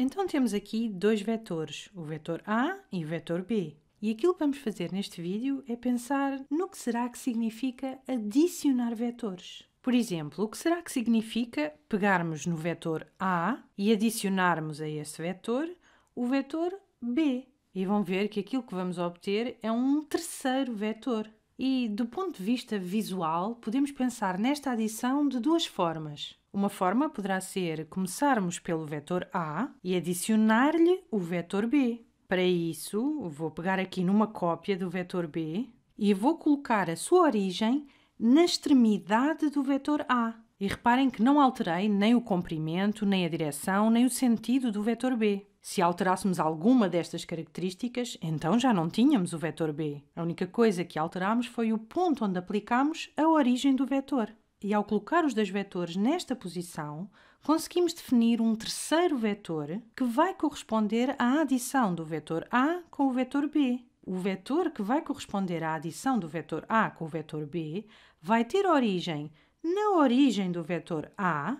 Então temos aqui dois vetores, o vetor A e o vetor B. E aquilo que vamos fazer neste vídeo é pensar no que será que significa adicionar vetores. Por exemplo, o que será que significa pegarmos no vetor A e adicionarmos a esse vetor o vetor B? E vão ver que aquilo que vamos obter é um terceiro vetor. E do ponto de vista visual, podemos pensar nesta adição de duas formas. Uma forma poderá ser começarmos pelo vetor A e adicionar-lhe o vetor B. Para isso, vou pegar aqui numa cópia do vetor B e vou colocar a sua origem na extremidade do vetor A. E reparem que não alterei nem o comprimento, nem a direção, nem o sentido do vetor B. Se alterássemos alguma destas características, então já não tínhamos o vetor B. A única coisa que alterámos foi o ponto onde aplicámos a origem do vetor e ao colocar os dois vetores nesta posição, conseguimos definir um terceiro vetor que vai corresponder à adição do vetor A com o vetor B. O vetor que vai corresponder à adição do vetor A com o vetor B vai ter origem na origem do vetor A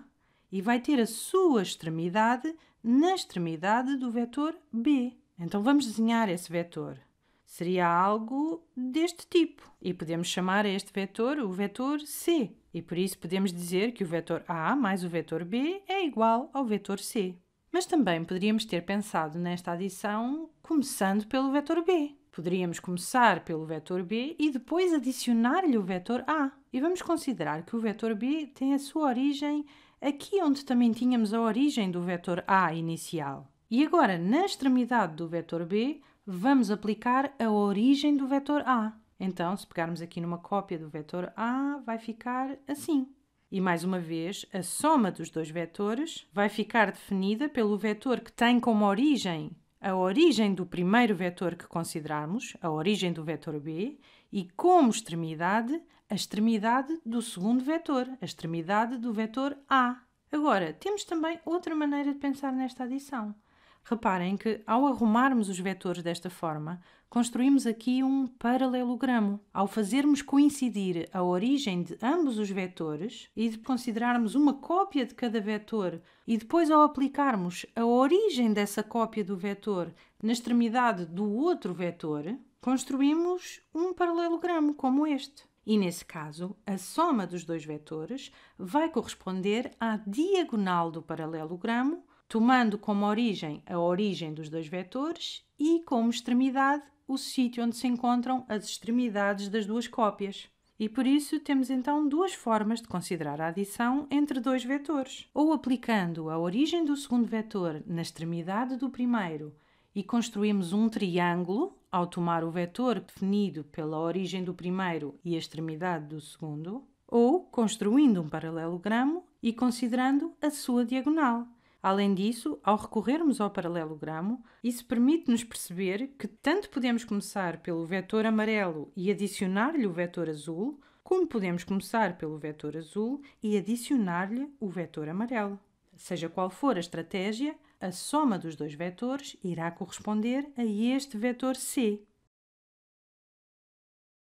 e vai ter a sua extremidade na extremidade do vetor B. Então vamos desenhar esse vetor. Seria algo deste tipo. E podemos chamar este vetor o vetor C, e por isso podemos dizer que o vetor A mais o vetor B é igual ao vetor C. Mas também poderíamos ter pensado nesta adição começando pelo vetor B. Poderíamos começar pelo vetor B e depois adicionar-lhe o vetor A. E vamos considerar que o vetor B tem a sua origem aqui onde também tínhamos a origem do vetor A inicial. E agora, na extremidade do vetor B, vamos aplicar a origem do vetor A. Então, se pegarmos aqui numa cópia do vetor A, vai ficar assim. E mais uma vez, a soma dos dois vetores vai ficar definida pelo vetor que tem como origem a origem do primeiro vetor que considerarmos, a origem do vetor B, e como extremidade, a extremidade do segundo vetor, a extremidade do vetor A. Agora, temos também outra maneira de pensar nesta adição. Reparem que, ao arrumarmos os vetores desta forma, construímos aqui um paralelogramo. Ao fazermos coincidir a origem de ambos os vetores e de considerarmos uma cópia de cada vetor e depois ao aplicarmos a origem dessa cópia do vetor na extremidade do outro vetor, construímos um paralelogramo como este. E nesse caso, a soma dos dois vetores vai corresponder à diagonal do paralelogramo tomando como origem a origem dos dois vetores e como extremidade o sítio onde se encontram as extremidades das duas cópias. E por isso temos então duas formas de considerar a adição entre dois vetores, ou aplicando a origem do segundo vetor na extremidade do primeiro e construímos um triângulo ao tomar o vetor definido pela origem do primeiro e a extremidade do segundo, ou construindo um paralelogramo e considerando a sua diagonal, Além disso, ao recorrermos ao paralelogramo, isso permite-nos perceber que tanto podemos começar pelo vetor amarelo e adicionar-lhe o vetor azul, como podemos começar pelo vetor azul e adicionar-lhe o vetor amarelo. Seja qual for a estratégia, a soma dos dois vetores irá corresponder a este vetor C,